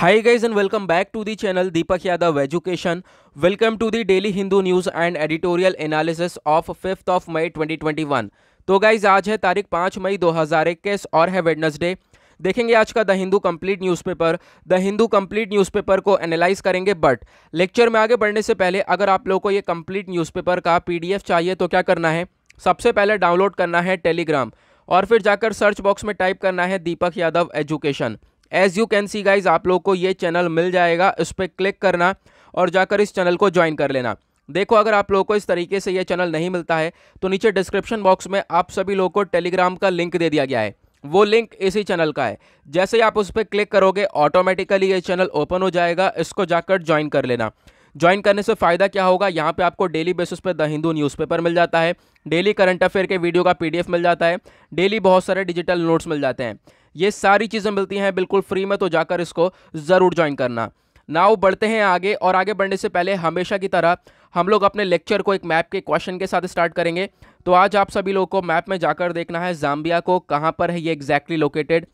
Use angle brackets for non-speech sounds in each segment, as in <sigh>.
Hi guys and welcome back to the channel Deepak Yadav Education. Welcome to the Daily Hindu News and Editorial Analysis of 5th of May 2021. तो guys आज है तारीख 5 मई 2021 और है Wednesday देखेंगे आज का the Hindu complete newspaper the Hindu complete newspaper को एनालाइज करेंगे बट लेक्चर में आगे बढ़ने से पहले अगर आप लोगों को ये कंप्लीट न्यूज़पेपर का पीडीएफ चाहिए तो क्या करना है सबसे पहले डाउनलोड करना है टेलीग्राम और फिर जाकर सर्च बॉक्स में टाइप करना है Deepak Yadav education as you can see guys आप लोग को ये चैनल मिल जाएगा इस पर क्लिक करना और जाकर इस चैनल को ज्वाइन कर लेना देखो अगर आप लोगों को इस तरीके से ये चैनल नहीं मिलता है तो नीचे डिस्क्रिप्शन बॉक्स में आप सभी लोगों को टेलीग्राम का लिंक दे दिया गया है वो लिंक इसी चैनल का है जैसे ही आप उस पर क्लिक करोगे ऑटोमेटिकली ये चैनल ओपन हो जाएगा इसको जाकर ज्वाइन कर लेना ज्वाइन करने से फ़ायदा क्या होगा यहाँ पे आपको डेली बेसिस पे द हिंदू न्यूज़पेपर मिल जाता है डेली करंट अफेयर के वीडियो का पीडीएफ मिल जाता है डेली बहुत सारे डिजिटल नोट्स मिल जाते हैं ये सारी चीज़ें मिलती हैं बिल्कुल फ्री में तो जाकर इसको ज़रूर ज्वाइन करना नाव बढ़ते हैं आगे और आगे बढ़ने से पहले हमेशा की तरह हम लोग अपने लेक्चर को एक मैप के क्वेश्चन के साथ स्टार्ट करेंगे तो आज आप सभी लोगों को मैप में जाकर देखना है जाम्बिया को कहाँ पर है ये एग्जैक्टली लोकेटेड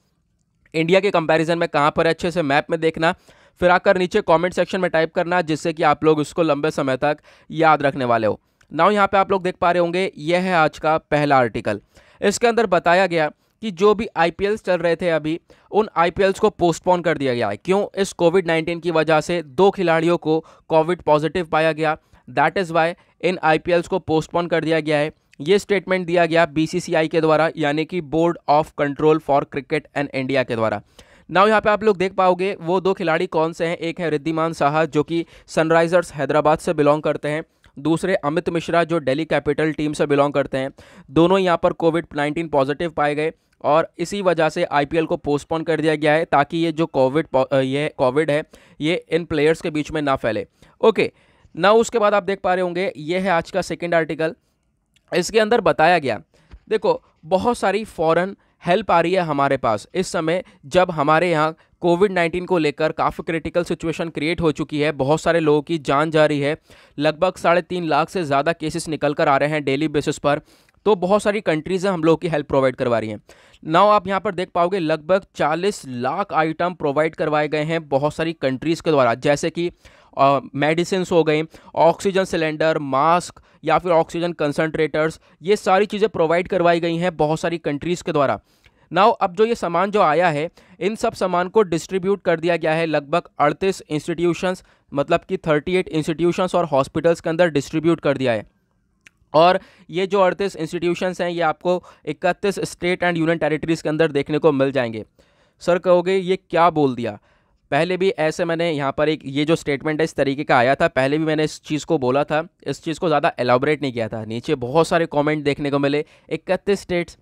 इंडिया के कंपैरिजन में कहाँ पर है अच्छे से मैप में देखना फिर आकर नीचे कमेंट सेक्शन में टाइप करना जिससे कि आप लोग उसको लंबे समय तक याद रखने वाले हो नाव यहाँ पर आप लोग देख पा रहे होंगे यह है आज का पहला आर्टिकल इसके अंदर बताया गया कि जो भी आई चल रहे थे अभी उन आई को पोस्टपोन कर दिया गया है क्यों इस कोविड नाइन्टीन की वजह से दो खिलाड़ियों को कोविड पॉजिटिव पाया गया दैट इज़ वाई इन आई को पोस्टपोन कर दिया गया है ये स्टेटमेंट दिया गया बी के द्वारा यानी कि Board of Control for Cricket and India के द्वारा नाउ यहाँ पे आप लोग देख पाओगे वो दो खिलाड़ी कौन से हैं एक है रिद्धिमान साहा जो कि सनराइजर्स हैदराबाद से बिलोंग करते हैं दूसरे अमित मिश्रा जो दिल्ली कैपिटल टीम से बिलोंग करते हैं दोनों यहाँ पर कोविड नाइन्टीन पॉजिटिव पाए गए और इसी वजह से आईपीएल को पोस्टपोन कर दिया गया है ताकि ये जो कोविड ये कोविड है ये इन प्लेयर्स के बीच में ना फैले ओके ना उसके बाद आप देख पा रहे होंगे ये है आज का सेकेंड आर्टिकल इसके अंदर बताया गया देखो बहुत सारी फॉरन हेल्प आ रही है हमारे पास इस समय जब हमारे यहाँ कोविड 19 को लेकर काफ़ी क्रिटिकल सिचुएशन क्रिएट हो चुकी है बहुत सारे लोगों की जान जा रही है लगभग साढ़े तीन लाख से ज़्यादा केसेस निकल कर आ रहे हैं डेली बेसिस पर तो बहुत सारी कंट्रीज़ हैं हम लोगों की हेल्प प्रोवाइड करवा रही हैं नाउ आप यहाँ पर देख पाओगे लगभग 40 लाख आइटम प्रोवाइड करवाए गए हैं बहुत सारी कंट्रीज़ के द्वारा जैसे कि मेडिसिन uh, हो गई ऑक्सीजन सिलेंडर मास्क या फिर ऑक्सीजन कंसनट्रेटर्स ये सारी चीज़ें प्रोवाइड करवाई गई हैं बहुत सारी कंट्रीज़ के द्वारा नाउ अब जो ये सामान जो आया है इन सब सामान को डिस्ट्रीब्यूट कर दिया गया है लगभग 38 इंस्टीट्यूशंस मतलब कि 38 इंस्टीट्यूशंस और हॉस्पिटल्स के अंदर डिस्ट्रीब्यूट कर दिया है और ये जो अड़तीस इंस्टीट्यूशंस हैं ये आपको इकतीस स्टेट एंड यूनियन टेरिटरीज़ के अंदर देखने को मिल जाएंगे सर कहोगे ये क्या बोल दिया पहले भी ऐसे मैंने यहाँ पर एक ये जो स्टेटमेंट है इस तरीके का आया था पहले भी मैंने इस चीज़ को बोला था इस चीज़ को ज़्यादा एलाबरेट नहीं किया था नीचे बहुत सारे कमेंट देखने को मिले इकतीस स्टेट्स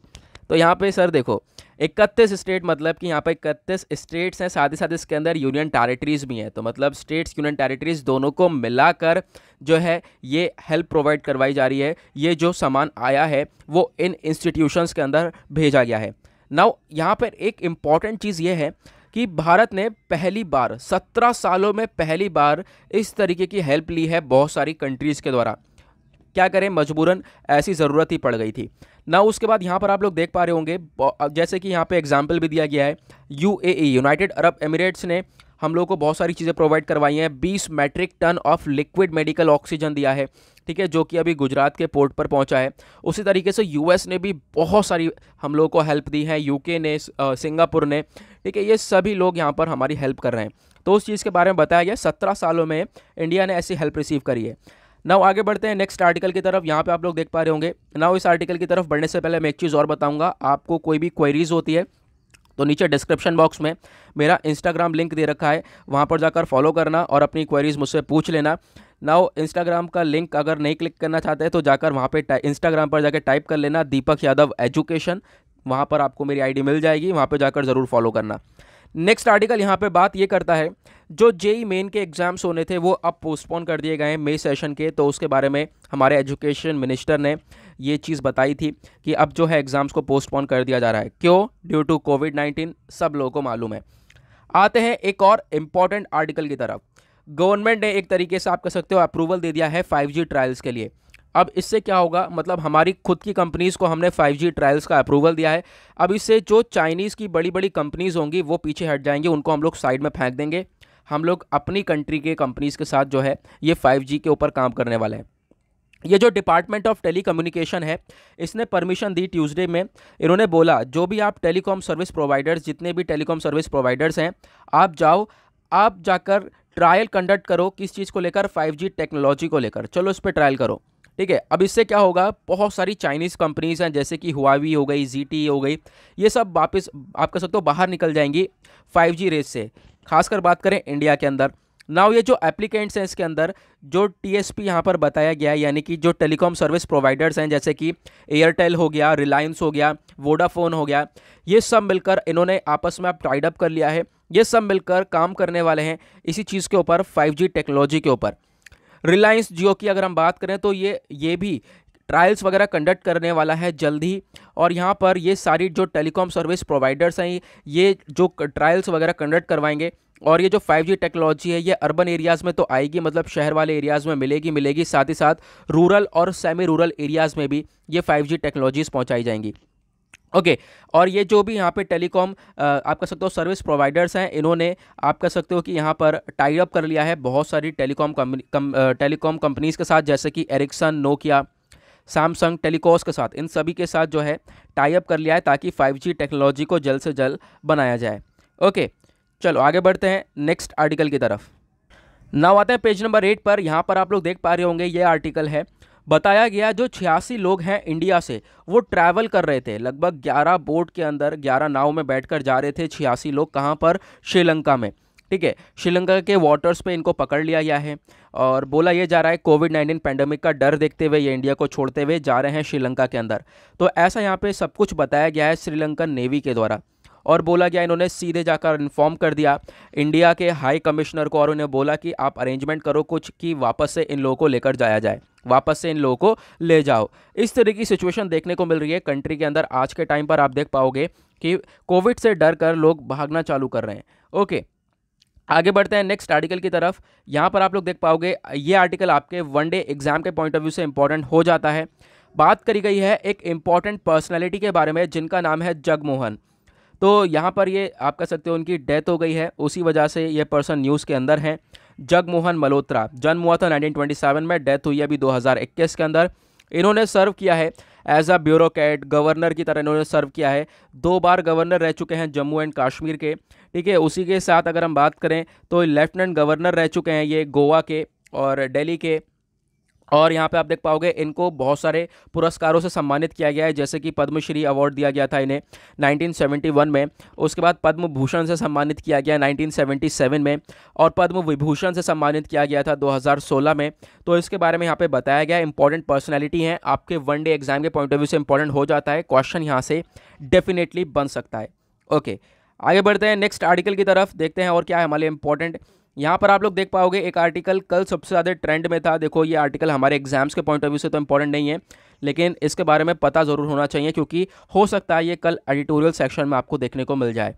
तो यहाँ पे सर देखो इकतीस स्टेट मतलब कि यहाँ पर इकतीस स्टेट्स हैं साथ ही साथ इसके अंदर यूनियन टेरिटरीज भी हैं तो मतलब स्टेट्स यूनियन टेरिटरीज दोनों को मिलाकर जो है ये हेल्प प्रोवाइड करवाई जा रही है ये जो सामान आया है वो इन इंस्टीट्यूशंस के अंदर भेजा गया है नाउ यहाँ पर एक इम्पॉर्टेंट चीज़ ये है कि भारत ने पहली बार सत्रह सालों में पहली बार इस तरीके की हेल्प ली है बहुत सारी कंट्रीज़ के द्वारा क्या करें मजबूरन ऐसी ज़रूरत ही पड़ गई थी ना उसके बाद यहाँ पर आप लोग देख पा रहे होंगे जैसे कि यहाँ पे एग्जाम्पल भी दिया गया है यू यूनाइटेड अरब एमिरेट्स ने हम लोग को बहुत सारी चीज़ें प्रोवाइड करवाई हैं बीस metric ton of liquid medical oxygen दिया है ठीक है जो कि अभी गुजरात के पोर्ट पर पहुंचा है उसी तरीके से यूएस ने भी बहुत सारी हम लोग को हेल्प दी है यूके ने सिंगापुर ने ठीक है ये सभी लोग यहाँ पर हमारी हेल्प कर रहे हैं तो उस चीज़ के बारे में बताया गया सत्रह सालों में इंडिया ने ऐसी हेल्प रिसीव करी है नाउ आगे बढ़ते हैं नेक्स्ट आर्टिकल की तरफ यहाँ पे आप लोग देख पा रहे होंगे नाउ इस आर्टिकल की तरफ बढ़ने से पहले मैं एक चीज़ और बताऊँगा आपको कोई भी क्वेरीज होती है तो नीचे डिस्क्रिप्शन बॉक्स में मेरा इंस्टाग्राम लिंक दे रखा है वहाँ पर जाकर फॉलो करना और अपनी क्वेरीज़ मुझसे पूछ लेना नाउ इंस्टाग्राम का लिंक अगर नहीं क्लिक करना चाहते हैं तो जाकर वहाँ पर इंस्टाग्राम पर जाकर टाइप कर लेना दीपक यादव एजुकेशन वहाँ पर आपको मेरी आईडी मिल जाएगी वहाँ पर जाकर ज़रूर फॉलो करना नेक्स्ट आर्टिकल यहाँ पर बात ये करता है जो जेई मेन के एग्ज़ाम्स होने थे वो अब पोस्टपोन कर दिए गए हैं मई सेशन के तो उसके बारे में हमारे एजुकेशन मिनिस्टर ने ये चीज़ बताई थी कि अब जो है एग्ज़ाम्स को पोस्टपोन कर दिया जा रहा है क्यों ड्यू टू कोविड नाइन्टीन सब लोगों को मालूम है आते हैं एक और इम्पॉर्टेंट आर्टिकल की तरफ गवर्नमेंट ने एक तरीके से आप कह सकते हो अप्रूवल दे दिया है फाइव ट्रायल्स के लिए अब इससे क्या होगा मतलब हमारी खुद की कंपनीज़ को हमने 5G ट्रायल्स का अप्रूवल दिया है अब इससे जो चाइनीज़ की बड़ी बड़ी कंपनीज़ होंगी वो पीछे हट जाएंगी उनको हम लोग साइड में फेंक देंगे हम लोग अपनी कंट्री के कंपनीज़ के साथ जो है ये फाइव के ऊपर काम करने वाले हैं ये जो डिपार्टमेंट ऑफ कम्युनिकेशन है इसने परमिशन दी ट्यूसडे में इन्होंने बोला जो भी आप टेलीकॉम सर्विस प्रोवाइडर्स जितने भी टेलीकॉम सर्विस प्रोवाइडर्स हैं आप जाओ आप जाकर ट्रायल कंडक्ट करो किस चीज़ को लेकर 5G टेक्नोलॉजी को लेकर चलो उस पर ट्रायल करो ठीक है अब इससे क्या होगा बहुत सारी चाइनीज़ कंपनीज़ हैं जैसे कि हुआवी हो गई जी हो गई ये सब वापस आप कह सकते हो बाहर निकल जाएंगी फाइव रेस से खासकर बात करें इंडिया के अंदर नाउ ये जो एप्लीकेंट्स हैं इसके अंदर जो टी एस पी यहाँ पर बताया गया है यानी कि जो टेलीकॉम सर्विस प्रोवाइडर्स हैं जैसे कि एयरटेल हो गया रिलायंस हो गया वोडाफोन हो गया ये सब मिलकर इन्होंने आपस में आप टाइडअप कर लिया है ये सब मिलकर काम करने वाले हैं इसी चीज़ के ऊपर 5G टेक्नोलॉजी के ऊपर रिलायंस जियो की अगर हम बात करें तो ये ये भी ट्रायल्स वगैरह कंडक्ट करने वाला है जल्द ही और यहाँ पर ये सारी जो टेलीकॉम सर्विस प्रोवाइडर्स हैं ये जो ट्रायल्स वगैरह कंडक्ट करवाएंगे और ये जो 5G टेक्नोलॉजी है ये अर्बन एरियाज़ में तो आएगी मतलब शहर वाले एरियाज़ में मिलेगी मिलेगी साथ ही साथ रूरल और सेमी रूरल एरियाज़ में भी ये 5G टेक्नोलॉजीज़ पहुँचाई जाएंगी ओके okay, और ये जो भी यहाँ पे टेलीकॉम आप कह सकते हो सर्विस प्रोवाइडर्स हैं इन्होंने आप कह सकते हो कि यहाँ पर टाइड अप कर लिया है बहुत सारी टेलीकॉम कंपनी टेलीकॉम कंपनीज़ के साथ जैसे कि एरिक्सन नोकिया सैमसंग टेलीकॉस के साथ इन सभी के साथ जो है टाई अप कर लिया है ताकि 5G टेक्नोलॉजी को जल्द से जल्द बनाया जाए ओके चलो आगे बढ़ते हैं नेक्स्ट आर्टिकल की तरफ नाउ आते हैं पेज नंबर एट पर यहाँ पर आप लोग देख पा रहे होंगे ये आर्टिकल है बताया गया जो छियासी लोग हैं इंडिया से वो ट्रैवल कर रहे थे लगभग 11 बोट के अंदर 11 नाव में बैठकर जा रहे थे छियासी लोग कहाँ पर श्रीलंका में ठीक है श्रीलंका के वाटर्स पे इनको पकड़ लिया गया है और बोला यह जा रहा है कोविड नाइन्टीन पैंडमिक का डर देखते हुए ये इंडिया को छोड़ते हुए जा रहे हैं श्रीलंका के अंदर तो ऐसा यहाँ पर सब कुछ बताया गया है श्रीलंकन नेवी के द्वारा और बोला गया इन्होंने सीधे जाकर इन्फॉर्म कर दिया इंडिया के हाई कमिश्नर को और उन्हें बोला कि आप अरेंजमेंट करो कुछ कि वापस से इन लोगों को लेकर जाया जाए वापस से इन लोगों को ले जाओ इस तरह की सिचुएशन देखने को मिल रही है कंट्री के अंदर आज के टाइम पर आप देख पाओगे कि कोविड से डर कर लोग भागना चालू कर रहे हैं ओके आगे बढ़ते हैं नेक्स्ट आर्टिकल की तरफ यहाँ पर आप लोग देख पाओगे ये आर्टिकल आपके वन डे एग्जाम के पॉइंट ऑफ व्यू से इंपॉर्टेंट हो जाता है बात करी गई है एक इम्पॉर्टेंट पर्सनैलिटी के बारे में जिनका नाम है जगमोहन तो यहाँ पर ये आप कह सकते हो उनकी डेथ हो गई है उसी वजह से ये पर्सन न्यूज़ के अंदर हैं जगमोहन मल्होत्रा जन्म हुआ था 1927 में डेथ हुई अभी 2021 के अंदर इन्होंने सर्व किया है एज अ ब्यूरोट गवर्नर की तरह इन्होंने सर्व किया है दो बार गवर्नर रह चुके हैं जम्मू एंड कश्मीर के ठीक है उसी के साथ अगर हम बात करें तो लेफ्टिनेंट गवर्नर रह चुके हैं ये गोवा के और दिल्ली के और यहाँ पे आप देख पाओगे इनको बहुत सारे पुरस्कारों से सम्मानित किया गया है जैसे कि पद्मश्री अवार्ड दिया गया था इन्हें 1971 में उसके बाद पद्म भूषण से सम्मानित किया गया 1977 में और पद्म विभूषण से सम्मानित किया गया था 2016 में तो इसके बारे में यहाँ पे बताया गया इंपॉर्टेंट पर्सनैलिटी हैं आपके वन डे एग्जाम के पॉइंट ऑफ व्यू से इंपॉर्टेंट हो जाता है क्वेश्चन यहाँ से डेफिनेटली बन सकता है ओके आगे बढ़ते हैं नेक्स्ट आर्टिकल की तरफ देखते हैं और क्या है हमारे इंपॉर्टेंट यहाँ पर आप लोग देख पाओगे एक आर्टिकल कल सबसे ज़्यादा ट्रेंड में था देखो ये आर्टिकल हमारे एग्जाम्स के पॉइंट ऑफ व्यू से तो इम्पॉर्टेंट नहीं है लेकिन इसके बारे में पता ज़रूर होना चाहिए क्योंकि हो सकता है ये कल एडिटोरियल सेक्शन में आपको देखने को मिल जाए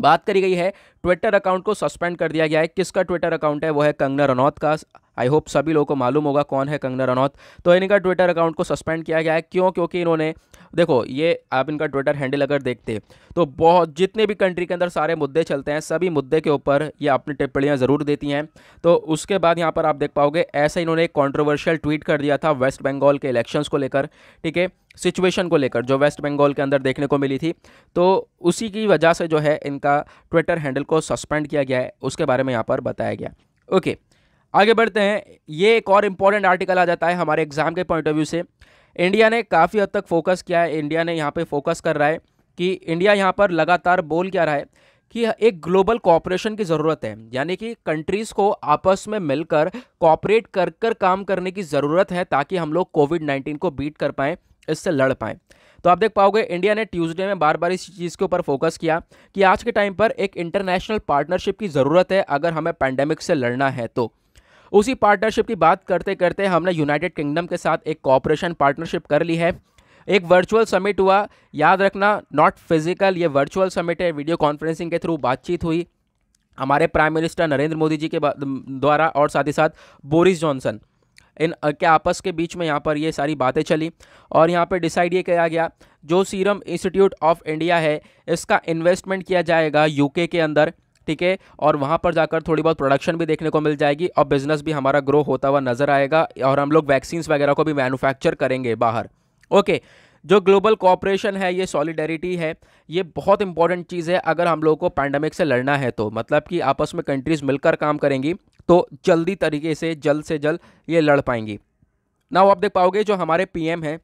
बात करी गई है ट्विटर अकाउंट को सस्पेंड कर दिया गया है किसका ट्विटर अकाउंट है वो है कंगना रनौत का आई होप सभी लोगों को मालूम होगा कौन है कंगना रनौत तो इनका ट्विटर अकाउंट को सस्पेंड किया गया है क्यों क्योंकि इन्होंने देखो ये आप इनका ट्विटर हैंडल अगर देखते तो बहुत जितने भी कंट्री के अंदर सारे मुद्दे चलते हैं सभी मुद्दे के ऊपर ये अपनी टिप्पणियाँ ज़रूर देती हैं तो उसके बाद यहाँ पर आप देख पाओगे ऐसा इन्होंने एक कॉन्ट्रोवर्शियल ट्वीट कर दिया था वेस्ट बंगाल के इलेक्शंस को लेकर ठीक है सिचुएशन को लेकर जो वेस्ट बंगाल के अंदर देखने को मिली थी तो उसी की वजह से जो है इनका ट्विटर हैंडल को सस्पेंड किया गया है उसके बारे में यहाँ पर बताया गया ओके आगे बढ़ते हैं ये एक और इम्पॉर्टेंट आर्टिकल आ जाता है हमारे एग्ज़ाम के पॉइंट ऑफ व्यू से इंडिया ने काफ़ी हद तक फोकस किया है इंडिया ने यहाँ पे फोकस कर रहा है कि इंडिया यहाँ पर लगातार बोल क्या रहा है कि एक ग्लोबल कॉपरेशन की ज़रूरत है यानी कि कंट्रीज़ को आपस में मिलकर कॉपरेट कर कर काम करने की ज़रूरत है ताकि हम लोग कोविड नाइन्टीन को बीट कर पाएँ इससे लड़ पाएँ तो आप देख पाओगे इंडिया ने ट्यूसडे में बार बार इस चीज़ के ऊपर फोकस किया कि आज के टाइम पर एक इंटरनेशनल पार्टनरशिप की ज़रूरत है अगर हमें पैंडेमिक से लड़ना है तो उसी पार्टनरशिप की बात करते करते हमने यूनाइटेड किंगडम के साथ एक कॉपरेशन पार्टनरशिप कर ली है एक वर्चुअल समिट हुआ याद रखना नॉट फिजिकल ये वर्चुअल समिट है वीडियो कॉन्फ्रेंसिंग के थ्रू बातचीत हुई हमारे प्राइम मिनिस्टर नरेंद्र मोदी जी के द्वारा और साथ ही साथ बोरिस जॉनसन इन के आपस के बीच में यहाँ पर ये सारी बातें चली और यहाँ पर डिसाइड ये किया गया जो सीरम इंस्टीट्यूट ऑफ इंडिया है इसका इन्वेस्टमेंट किया जाएगा यूके के अंदर ठीक है और वहाँ पर जाकर थोड़ी बहुत प्रोडक्शन भी देखने को मिल जाएगी और बिज़नेस भी हमारा ग्रो होता हुआ नज़र आएगा और हम लोग वैक्सीन वगैरह को भी मैनुफैक्चर करेंगे बाहर ओके जो ग्लोबल कॉपरेशन है ये सॉलिडेरिटी है ये बहुत इंपॉर्टेंट चीज़ है अगर हम लोगों को पैंडमिक से लड़ना है तो मतलब कि आपस में कंट्रीज़ मिलकर काम करेंगी तो जल्दी तरीके से जल्द से जल्द ये लड़ पाएंगी ना आप देख पाओगे जो हमारे पीएम हैं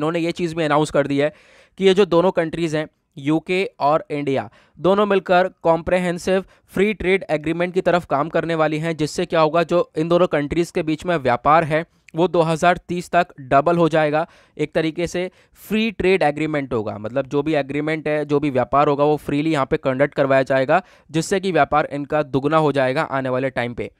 इन्होंने ये चीज़ भी अनाउंस कर दी है कि ये जो दोनों कंट्रीज़ हैं यूके और इंडिया दोनों मिलकर कॉम्प्रहेंसिव फ्री ट्रेड एग्रीमेंट की तरफ काम करने वाली हैं जिससे क्या होगा जो इन दोनों कंट्रीज़ के बीच में व्यापार है वो 2030 तक डबल हो जाएगा एक तरीके से फ्री ट्रेड एग्रीमेंट होगा मतलब जो भी एग्रीमेंट है जो भी व्यापार होगा वो फ्रीली यहाँ पे कंडक्ट करवाया जाएगा जिससे कि व्यापार इनका दुगना हो जाएगा आने वाले टाइम पे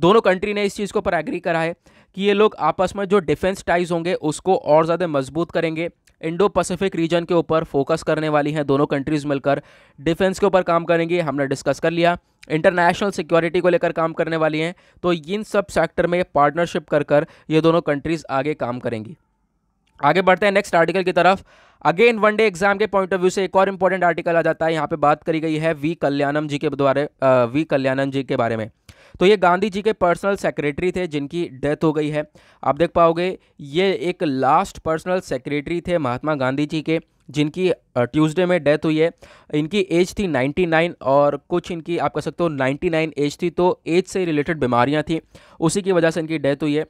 दोनों कंट्री ने इस चीज़ के ऊपर एग्री करा है कि ये लोग आपस में जो डिफेंस टाइज होंगे उसको और ज़्यादा मजबूत करेंगे इंडो पैसिफिक रीजन के ऊपर फोकस करने वाली हैं दोनों कंट्रीज़ मिलकर डिफेंस के ऊपर काम करेंगी हमने डिस्कस कर लिया इंटरनेशनल सिक्योरिटी को लेकर काम करने वाली हैं तो इन सब सेक्टर में पार्टनरशिप कर कर ये दोनों कंट्रीज़ आगे काम करेंगी आगे बढ़ते हैं नेक्स्ट आर्टिकल की तरफ अगेन वन डे एग्जाम के पॉइंट ऑफ व्यू से एक और इंपॉर्टेंट आर्टिकल आ जाता है यहाँ पे बात करी गई है वी कल्याणम जी के द्वारा वी कल्याणम जी के बारे में तो ये गांधी जी के पर्सनल सेक्रेटरी थे जिनकी डेथ हो गई है आप देख पाओगे ये एक लास्ट पर्सनल सेक्रेटरी थे महात्मा गांधी जी के जिनकी ट्यूसडे में डेथ हुई है इनकी एज थी 99 और कुछ इनकी आप कह सकते हो 99 एज थी तो एज से रिलेटेड बीमारियां थी उसी की वजह से इनकी डेथ हुई है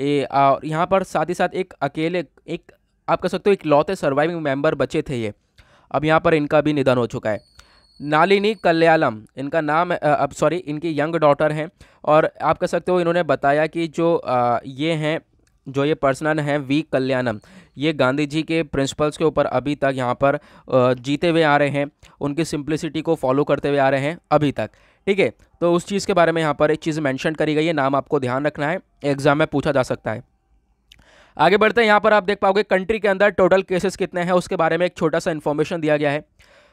ए, और यहाँ पर साथ ही साथ एक अकेले एक आप कह सकते हो एक लौते सर्वाइविंग मेंबर बचे थे ये अब यहाँ पर इनका भी निधन हो चुका है नालिनी कल्यालम इनका नाम अब सॉरी इनकी यंग डॉटर हैं और आप कह सकते हो इन्होंने बताया कि जो आ, ये हैं जो ये पर्सनल हैं वी कल्याणम ये गांधी जी के प्रिंसिपल्स के ऊपर अभी तक यहाँ पर जीते हुए आ रहे हैं उनकी सिंप्लिसिटी को फॉलो करते हुए आ रहे हैं अभी तक ठीक है तो उस चीज़ के बारे में यहाँ पर एक चीज़ मेंशन करी गई है नाम आपको ध्यान रखना है एग्ज़ाम में पूछा जा सकता है आगे बढ़ते हैं यहाँ पर आप देख पाओगे कंट्री के अंदर टोटल केसेस कितने हैं उसके बारे में एक छोटा सा इन्फॉर्मेशन दिया गया है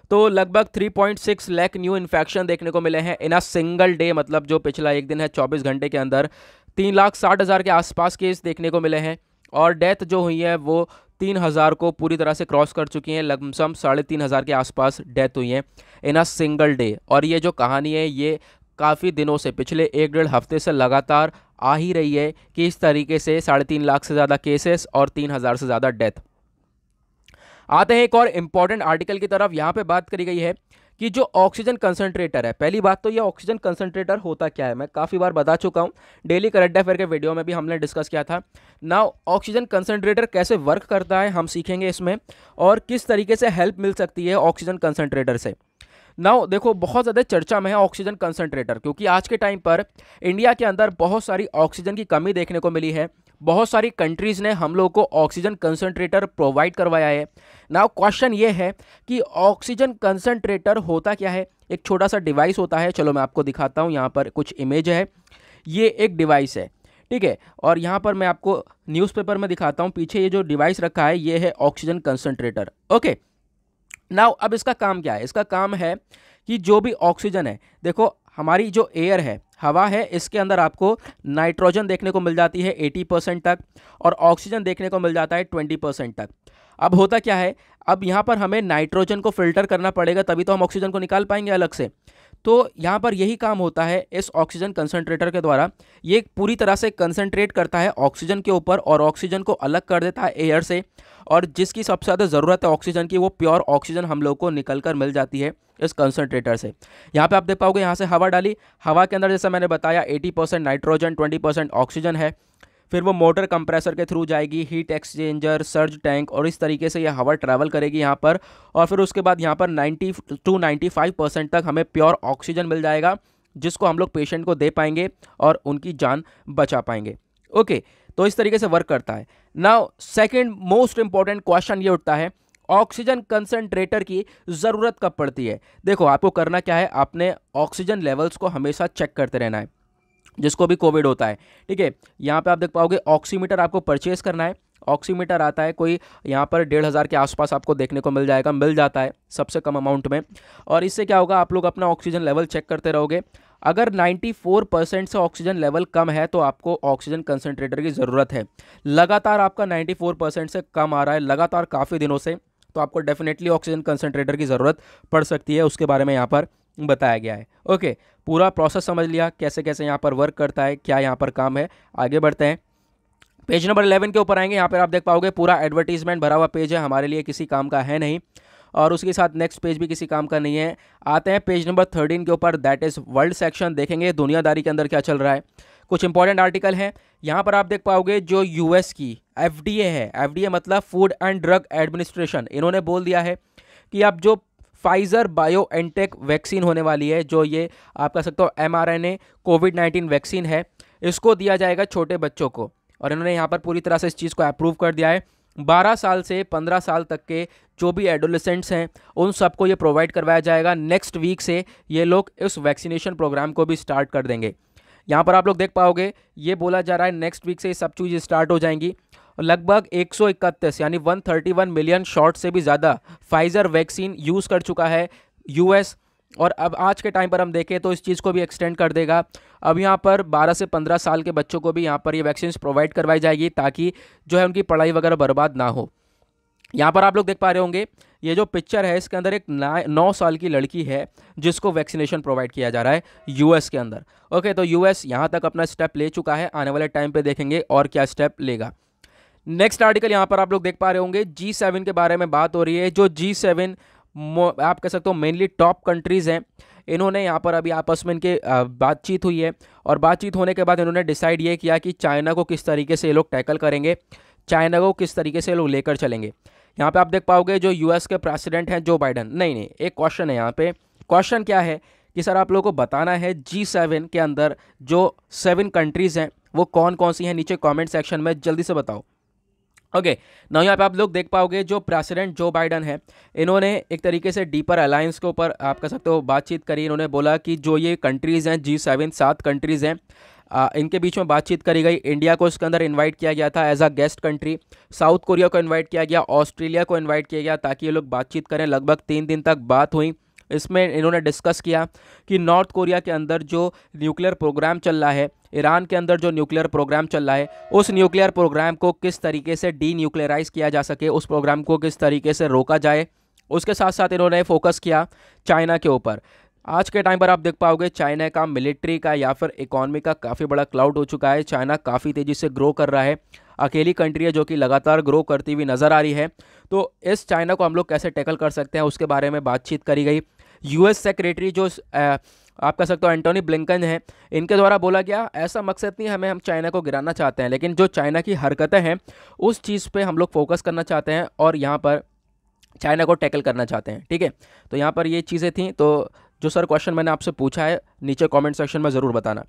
तो लगभग 3.6 लैख न्यू इन्फेक्शन देखने को मिले हैं इन अ सिंगल डे मतलब जो पिछला एक दिन है 24 घंटे के अंदर तीन लाख साठ हज़ार के आसपास केस देखने को मिले हैं और डेथ जो हुई है वो तीन हज़ार को पूरी तरह से क्रॉस कर चुकी हैं लगभसम साढ़े तीन हज़ार के आसपास डेथ हुई हैं इन अ सिंगल डे और ये जो कहानी है ये काफ़ी दिनों से पिछले एक डेढ़ हफ्ते से लगातार आ ही रही है कि इस तरीके से साढ़े तीन लाख से ज़्यादा केसेस और तीन हज़ार से ज़्यादा डेथ आते हैं एक और इम्पॉर्टेंट आर्टिकल की तरफ यहाँ पे बात करी गई है कि जो ऑक्सीजन कंसनट्रेटर है पहली बात तो ये ऑक्सीजन कंसनट्रेटर होता क्या है मैं काफ़ी बार बता चुका हूँ डेली करंट अफेयर के वीडियो में भी हमने डिस्कस किया था ना ऑक्सीजन कंसनट्रेटर कैसे वर्क करता है हम सीखेंगे इसमें और किस तरीके से हेल्प मिल सकती है ऑक्सीजन कंसनट्रेटर से नाउ देखो बहुत ज़्यादा चर्चा में है ऑक्सीजन कंसनट्रेटर क्योंकि आज के टाइम पर इंडिया के अंदर बहुत सारी ऑक्सीजन की कमी देखने को मिली है बहुत सारी कंट्रीज़ ने हम लोग को ऑक्सीजन कंसनट्रेटर प्रोवाइड करवाया है नाउ क्वेश्चन ये है कि ऑक्सीजन कंसनट्रेटर होता क्या है एक छोटा सा डिवाइस होता है चलो मैं आपको दिखाता हूँ यहाँ पर कुछ इमेज है ये एक डिवाइस है ठीक है और यहाँ पर मैं आपको न्यूज़पेपर में दिखाता हूँ पीछे ये जो डिवाइस रखा है ये है ऑक्सीजन कंसनट्रेटर ओके नाउ अब इसका काम क्या है इसका काम है कि जो भी ऑक्सीजन है देखो हमारी जो एयर है हवा है इसके अंदर आपको नाइट्रोजन देखने को मिल जाती है 80 परसेंट तक और ऑक्सीजन देखने को मिल जाता है 20 परसेंट तक अब होता क्या है अब यहाँ पर हमें नाइट्रोजन को फिल्टर करना पड़ेगा तभी तो हम ऑक्सीजन को निकाल पाएंगे अलग से तो यहाँ पर यही काम होता है इस ऑक्सीजन कंसनट्रेटर के द्वारा ये पूरी तरह से कंसनट्रेट करता है ऑक्सीजन के ऊपर और ऑक्सीजन को अलग कर देता है एयर से और जिसकी सबसे ज़्यादा ज़रूरत है ऑक्सीजन की वो प्योर ऑक्सीजन हम लोग को निकल कर मिल जाती है इस कंसनट्रेटर से यहाँ पे आप देख पाओगे यहाँ से हवा डाली हवा के अंदर जैसा मैंने बताया 80 परसेंट नाइट्रोजन 20 परसेंट ऑक्सीजन है फिर वो मोटर कंप्रेसर के थ्रू जाएगी हीट एक्सचेंजर सर्ज टैंक और इस तरीके से ये हवा ट्रैवल करेगी यहाँ पर और फिर उसके बाद यहाँ पर 90 टू 95 परसेंट तक हमें प्योर ऑक्सीजन मिल जाएगा जिसको हम लोग पेशेंट को दे पाएंगे और उनकी जान बचा पाएंगे ओके तो इस तरीके से वर्क करता है now second most important question ये उठता है ऑक्सीजन कंसनट्रेटर की ज़रूरत कब पड़ती है देखो आपको करना क्या है आपने ऑक्सीजन लेवल्स को हमेशा चेक करते रहना है जिसको भी कोविड होता है ठीक है यहाँ पे आप देख पाओगे ऑक्सीमीटर आपको परचेस करना है ऑक्सीमीटर आता है कोई यहाँ पर डेढ़ हज़ार के आसपास आपको देखने को मिल जाएगा मिल जाता है सबसे कम अमाउंट में और इससे क्या होगा आप लोग अपना ऑक्सीजन लेवल चेक करते रहोगे अगर 94 परसेंट से ऑक्सीजन लेवल कम है तो आपको ऑक्सीजन कंसनट्रेटर की ज़रूरत है लगातार आपका 94 परसेंट से कम आ रहा है लगातार काफ़ी दिनों से तो आपको डेफिनेटली ऑक्सीजन कंसनट्रेटर की ज़रूरत पड़ सकती है उसके बारे में यहाँ पर बताया गया है ओके पूरा प्रोसेस समझ लिया कैसे कैसे यहाँ पर वर्क करता है क्या यहाँ पर काम है आगे बढ़ते हैं पेज नंबर 11 के ऊपर आएंगे यहाँ पर आप देख पाओगे पूरा एडवर्टीजमेंट भरा हुआ पेज है हमारे लिए किसी काम का है नहीं और उसके साथ नेक्स्ट पेज भी किसी काम का नहीं है आते हैं पेज नंबर थर्टीन के ऊपर दैट इज़ वर्ल्ड सेक्शन देखेंगे दुनियादारी के अंदर क्या चल रहा है कुछ इंपॉर्टेंट आर्टिकल हैं यहाँ पर आप देख पाओगे जो यूएस की एफडीए है एफडीए मतलब फूड एंड ड्रग एडमिनिस्ट्रेशन इन्होंने बोल दिया है कि आप जो फाइज़र बायो एनटेक वैक्सीन होने वाली है जो ये आप कह सकते हो M R N A COVID nineteen vaccine है इसको दिया जाएगा छोटे बच्चों को और इन्होंने यहाँ पर पूरी तरह से इस चीज़ को अप्रूव कर दिया है 12 साल से 15 साल तक के जो भी एडोलिसेंट्स हैं उन सबको ये प्रोवाइड करवाया जाएगा नेक्स्ट वीक से ये लोग इस वैक्सीनेशन प्रोग्राम को भी स्टार्ट कर देंगे यहाँ पर आप लोग देख पाओगे ये बोला जा रहा है नेक्स्ट वीक से ये सब चीज़ स्टार्ट हो जाएंगी लगभग एक सौ इकतीस यानी one thirty one million shot से भी ज़्यादा फाइज़र वैक्सीन यूज़ कर चुका है यूएस और अब आज के टाइम पर हम देखें तो इस चीज़ को भी एक्सटेंड कर देगा अब यहाँ पर 12 से 15 साल के बच्चों को भी यहाँ पर ये यह वैक्सीन प्रोवाइड करवाई जाएगी ताकि जो है उनकी पढ़ाई वगैरह बर्बाद ना हो यहाँ पर आप लोग देख पा रहे होंगे ये जो पिक्चर है इसके अंदर एक नौ साल की लड़की है जिसको वैक्सीनेशन प्रोवाइड किया जा रहा है यूएस के अंदर ओके तो यूएस यहाँ तक अपना स्टेप ले चुका है आने वाले टाइम पे देखेंगे और क्या स्टेप लेगा नेक्स्ट आर्टिकल यहाँ पर आप लोग देख पा रहे होंगे जी सेवन के बारे में बात हो रही है जो जी सेवन आप कह सकते हो मेनली टॉप कंट्रीज़ हैं इन्होंने यहाँ पर अभी आपस में इनके बातचीत हुई है और बातचीत होने के बाद इन्होंने डिसाइड ये किया कि चाइना को किस तरीके से ये लोग टैकल करेंगे चाइना को किस तरीके से लोग लेकर चलेंगे यहाँ पे आप देख पाओगे जो यूएस के प्रेसिडेंट हैं जो बाइडन नहीं नहीं एक क्वेश्चन है यहाँ पे क्वेश्चन क्या है कि सर आप लोगों को बताना है जी सेवन के अंदर जो सेवन कंट्रीज़ हैं वो कौन कौन सी हैं नीचे कॉमेंट सेक्शन में जल्दी से बताओ ओके ना यहाँ पे आप लोग देख पाओगे जो प्रेसिडेंट जो बाइडन है इन्होंने एक तरीके से डीपर अलायंस के ऊपर आप कह सकते हो बातचीत करी इन्होंने बोला कि जो ये कंट्रीज़ हैं जी सेवन सात कंट्रीज़ हैं आ, इनके बीच में बातचीत करी गई इंडिया को इसके अंदर इनवाइट किया गया था as a guest country South Korea को इनवाइट किया गया ऑस्ट्रेलिया को इनवाइट किया गया ताकि ये लोग बातचीत करें लगभग तीन दिन तक बात हुई इसमें इन्होंने डिस्कस किया कि नॉर्थ कोरिया के अंदर जो न्यूक्लियर प्रोग्राम चल रहा है ईरान के अंदर जो न्यूक्लियर प्रोग्राम चल रहा है उस न्यूक्लियर प्रोग्राम को किस तरीके से डी न्यूक्लियराइज किया जा सके उस प्रोग्राम को किस तरीके से रोका जाए उसके साथ साथ इन्होंने फोकस किया चाइना के ऊपर आज के टाइम पर आप देख पाओगे चाइना का मिलिट्री का या फिर इकॉनमी का काफ़ी बड़ा क्लाउड हो चुका है चाइना काफ़ी तेज़ी से ग्रो कर रहा है अकेली कंट्री है जो कि लगातार ग्रो करती हुई नज़र आ रही है तो इस चाइना को हम लोग कैसे टैकल कर सकते हैं उसके बारे में बातचीत करी गई यूएस सेक्रेटरी जो आप कह सकते हो एंटोनी ब्लिंकन हैं इनके द्वारा बोला गया ऐसा मकसद नहीं हमें हम चाइना को गिराना चाहते हैं लेकिन जो चाइना की हरकतें हैं उस चीज़ पे हम लोग फोकस करना चाहते हैं और यहाँ पर चाइना को टैकल करना चाहते हैं ठीक है तो यहाँ पर ये चीज़ें थी तो जो सर क्वेश्चन मैंने आपसे पूछा है नीचे कॉमेंट सेक्शन में ज़रूर बताना